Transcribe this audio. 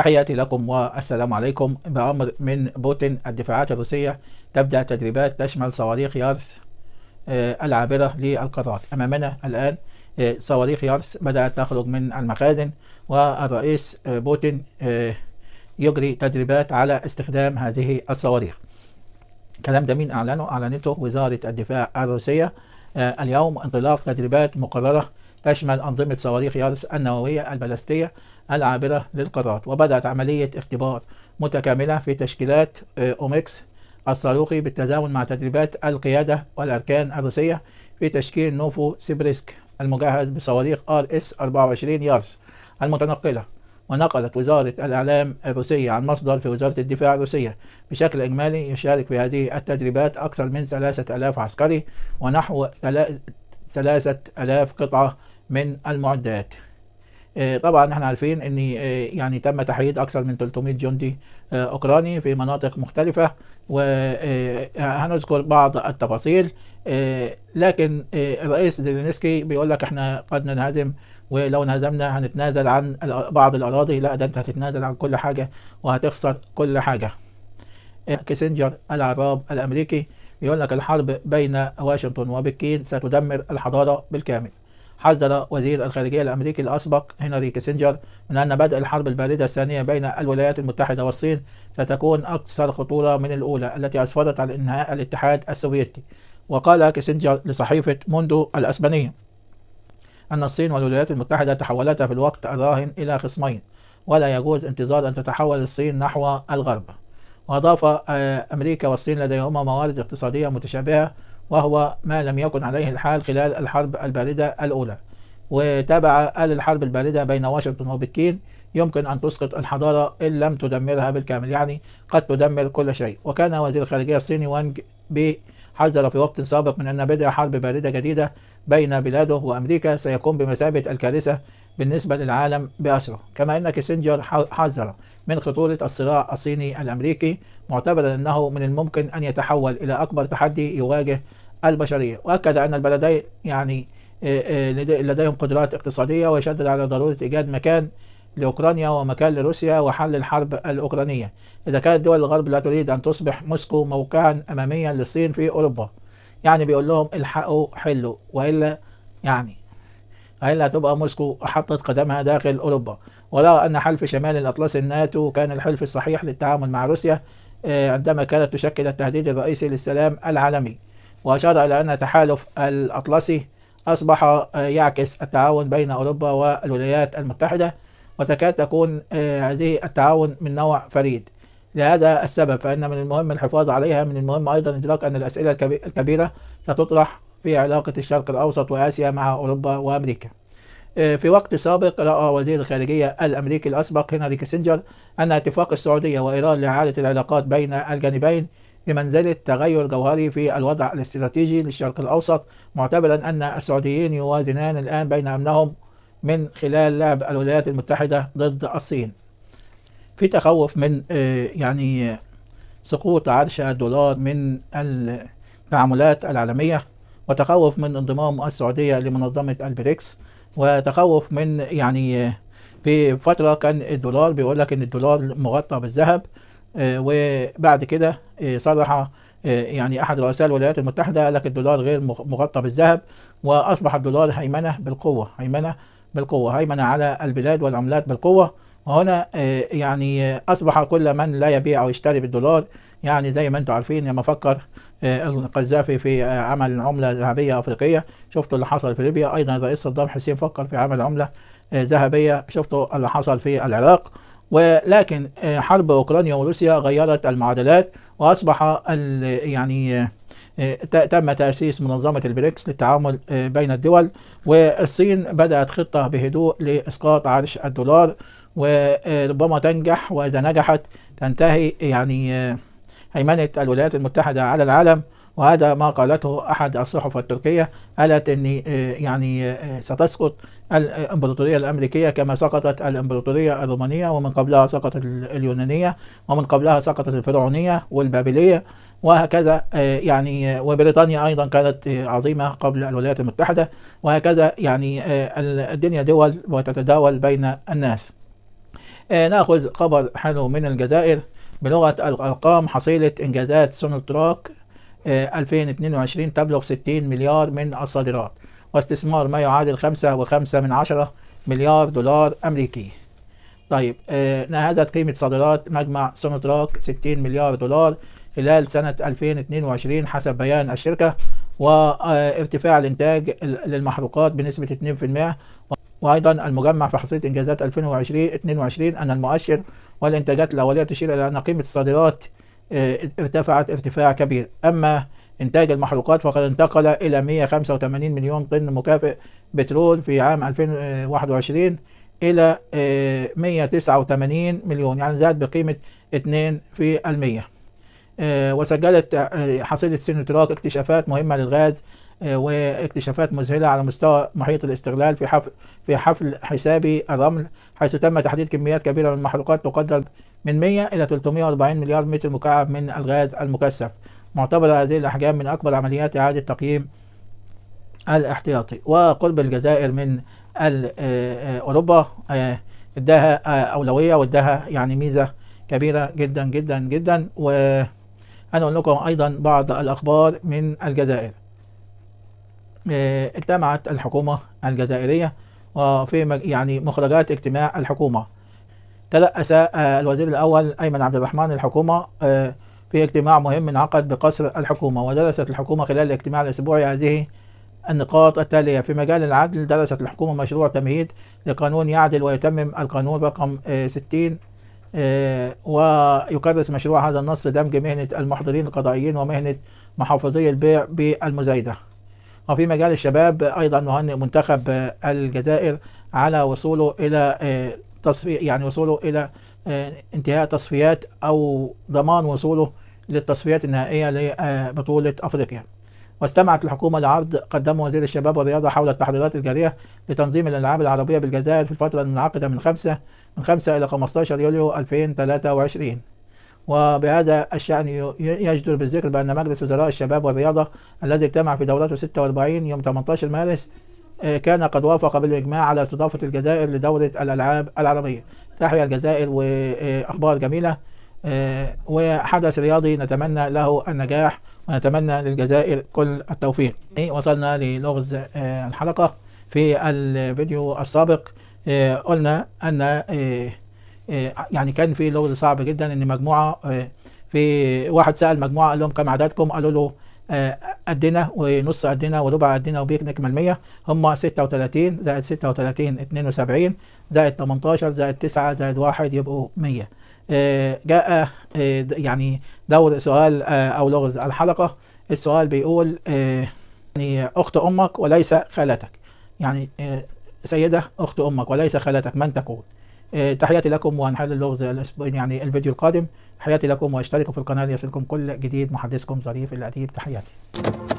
تحياتي لكم والسلام عليكم بأمر من بوتين الدفاعات الروسية تبدأ تدريبات تشمل صواريخ يارس آه، العابرة للقارات أمامنا الآن آه، صواريخ يارس بدأت تخرج من المخازن والرئيس آه، بوتين يجري تدريبات على استخدام هذه الصواريخ الكلام ده مين أعلنه؟ أعلنته وزارة الدفاع الروسية اليوم انطلاق تدريبات مقررة تشمل أنظمة صواريخ يارس النووية البلاستية العابرة للقارات وبدأت عملية اختبار متكاملة في تشكيلات آه، أوميكس الصاروخي بالتزامن مع تدريبات القيادة والأركان الروسية في تشكيل نوفو سيبريسك المجهز بصواريخ ار اس 24 يارس المتنقلة ونقلت وزارة الإعلام الروسية عن مصدر في وزارة الدفاع الروسية بشكل إجمالي يشارك في هذه التدريبات أكثر من 3000 عسكري ونحو 3000 قطعة من المعدات آه، طبعا احنا عارفين ان آه، يعني تم تحريض اكثر من 300 جندي آه، اوكراني في مناطق مختلفه وهنذكر بعض التفاصيل لكن الرئيس زيلينسكي بيقول لك احنا قد ننهزم ولو انهزمنا هنتنازل عن بعض الاراضي لا ده انت هتتنازل عن كل حاجه وهتخسر كل حاجه كيسنجر العراب الامريكي يقول لك الحرب بين واشنطن وبكين ستدمر الحضاره بالكامل حذر وزير الخارجية الأمريكي الأسبق هنري كيسنجر من أن بدء الحرب الباردة الثانية بين الولايات المتحدة والصين ستكون أكثر خطورة من الأولى التي أسفرت عن إنهاء الاتحاد السوفيتي وقال كيسنجر لصحيفة موندو الأسبانية أن الصين والولايات المتحدة تحولتا في الوقت الراهن إلى خصمين ولا يجوز انتظار أن تتحول الصين نحو الغرب وأضاف آه، أمريكا والصين لديهما موارد اقتصادية متشابهة وهو ما لم يكن عليه الحال خلال الحرب الباردة الأولى وتابع آل الحرب الباردة بين واشنطن وبكين يمكن أن تسقط الحضارة إن لم تدمرها بالكامل يعني قد تدمر كل شيء وكان وزير الخارجية الصيني وانج بي حذر في وقت سابق من أن بدء حرب باردة جديدة بين بلاده وأمريكا سيكون بمثابة الكارثة بالنسبة للعالم بأسره كما أن كيسنجر حذر من خطورة الصراع الصيني الأمريكي معتبرا أنه من الممكن أن يتحول إلى أكبر تحدي يواجه البشرية وأكد أن البلدين يعني آه، آه، لديهم قدرات اقتصادية وشدد على ضرورة إيجاد مكان لأوكرانيا ومكان لروسيا وحل الحرب الأوكرانية إذا كانت دول الغرب لا تريد أن تصبح موسكو موقعا أماميا للصين في أوروبا يعني بيقول لهم الحقوا حلوا وإلا يعني وإلا تبقى موسكو حطت قدمها داخل أوروبا ورأى أن حلف شمال الأطلسي الناتو كان الحلف الصحيح للتعامل مع روسيا آه، عندما كانت تشكل التهديد الرئيسي للسلام العالمي وأشار إلى أن تحالف الأطلسي أصبح آه، يعكس التعاون بين أوروبا والولايات المتحدة وتكاد تكون آه، هذه التعاون من نوع فريد لهذا السبب فإن من المهم الحفاظ عليها من المهم أيضا إدراك أن الأسئلة الكبيرة ستطرح في علاقة الشرق الأوسط وآسيا مع أوروبا وأمريكا آه، في وقت سابق رأى وزير الخارجية الأمريكي الأسبق هنري كيسنجر أن اتفاق السعودية وإيران لإعادة العلاقات بين الجانبين بمنزلة تغير جوهري في الوضع الاستراتيجي للشرق الأوسط معتبرا أن السعوديين يوازنان الآن بين أمنهم من خلال لعب الولايات المتحدة ضد الصين في تخوف من آه، يعني سقوط عرش الدولار من التعاملات العالمية وتخوف من انضمام السعودية لمنظمة البريكس وتخوف من يعني آه، في فترة كان الدولار بيقول لك إن الدولار مغطى بالذهب آه، وبعد كده آه، صرح آه، يعني احد رؤساء الولايات المتحده لك الدولار غير مغطى بالذهب واصبح الدولار هيمنه بالقوه هيمنه بالقوه هيمنه على البلاد والعملات بالقوه وهنا يعني اصبح كل من لا يبيع او يشتري بالدولار يعني زي ما انتم عارفين لما فكر القذافي في عمل عمله ذهبيه افريقيه شفتوا اللي حصل في ليبيا ايضا الرئيس صدام حسين فكر في عمل عمله ذهبيه شفتوا اللي حصل في العراق ولكن آه، حرب أوكرانيا وروسيا غيرت المعادلات وأصبح يعني آه، تم تأسيس منظمة البريكس للتعامل آه، بين الدول والصين بدأت خطة بهدوء لإسقاط عرش الدولار وربما تنجح وإذا نجحت تنتهي يعني هيمنة الولايات المتحدة على العالم وهذا ما قالته أحد الصحف التركية قالت أن يعني ستسقط الإمبراطورية الأمريكية كما سقطت الإمبراطورية الرومانية ومن قبلها سقطت اليونانية ومن قبلها سقطت الفرعونية والبابلية وهكذا آه، يعني آه، وبريطانيا أيضا كانت آه، عظيمة قبل الولايات المتحدة وهكذا يعني الدنيا دول وتتداول بين الناس ناخذ خبر حلو من الجزائر بلغة الأرقام حصيلة إنجازات سونو تراك 2022 تبلغ 60 مليار من الصادرات واستثمار ما يعادل خمسة وخمسة من عشرة مليار دولار أمريكي طيب نهزت آه، نهدت قيمة صادرات مجمع سونوتراك 60 مليار دولار خلال سنة 2022 حسب بيان الشركة وارتفاع آه، الإنتاج للمحروقات بنسبة 2% وأيضا المجمع في حصيلة إنجازات 2020 22 أن المؤشر والإنتاجات الأولية تشير إلى أن قيمة الصادرات آه، ارتفعت ارتفاع كبير أما إنتاج المحروقات فقد انتقل إلى 185 مليون طن مكافئ بترول في عام 2021 إلى 189 آه، مليون يعني زاد بقيمة 2 في المية آه، وسجلت آه، حصيلة سينوتراك اكتشافات مهمة للغاز واكتشافات مذهلة على مستوى محيط الاستغلال في حفل في حفل حسابي الرمل حيث تم تحديد كميات كبيرة من المحروقات تقدر من 100 إلى 340 مليار متر مكعب من الغاز المكثف معتبرة هذه الأحجام من أكبر عمليات إعادة تقييم الاحتياطي وقرب الجزائر من آه، آه، أوروبا آه، اداها أولوية واداها يعني ميزة كبيرة جدا جدا جدا وأنا أقول لكم أيضا بعض الأخبار من الجزائر اجتمعت الحكومة الجزائرية وفي يعني مخرجات اجتماع الحكومة ترأس الوزير الأول أيمن عبد الرحمن الحكومة في اجتماع مهم انعقد بقصر الحكومة ودرست الحكومة خلال الاجتماع الأسبوعي هذه النقاط التالية في مجال العدل درست الحكومة مشروع تمهيد لقانون يعدل ويتمم القانون رقم 60 آه، آه، ويكرس مشروع هذا النص دمج مهنة المحضرين القضائيين ومهنة محافظي البيع بالمزايدة وفي مجال الشباب أيضا نهنئ منتخب الجزائر على وصوله إلى آه، تصفي يعني وصوله إلى آه، انتهاء تصفيات أو ضمان وصوله للتصفيات النهائية لبطولة أفريقيا واستمعت الحكومة لعرض قدمه وزير الشباب والرياضة حول التحضيرات الجارية لتنظيم الألعاب العربية بالجزائر في الفترة المنعقدة من 5 من 5 إلى 15 يوليو 2023 وبهذا الشأن يجدر بالذكر بأن مجلس وزراء الشباب والرياضة الذي اجتمع في دورته 46 يوم 18 مارس آه، كان قد وافق بالإجماع على استضافة الجزائر لدورة الألعاب العربية تحيا الجزائر وأخبار جميلة آه، وحدث رياضي نتمنى له النجاح ونتمنى للجزائر كل التوفيق وصلنا للغز آه، الحلقة في الفيديو السابق آه، قلنا أن يعني كان في لغز صعب جدا إن مجموعة في واحد سأل مجموعة قال لهم كم عددكم قالوا له قدنا آه، ونص قدنا وربع قدنا نكمل 100 هم 36 زائد 36 72 زائد 18 زائد 9 زائد 1 يبقوا 100 آه، جاء آه، يعني دور سؤال او لغز الحلقه السؤال بيقول يعني اخت امك وليس خالتك يعني سيده اخت امك وليس خالتك من تقول آه، تحياتي لكم ونحل اللغز يعني الفيديو القادم تحياتي لكم واشتركوا في القناة ليصلكم كل جديد محدثكم ظريف الأديب تحياتي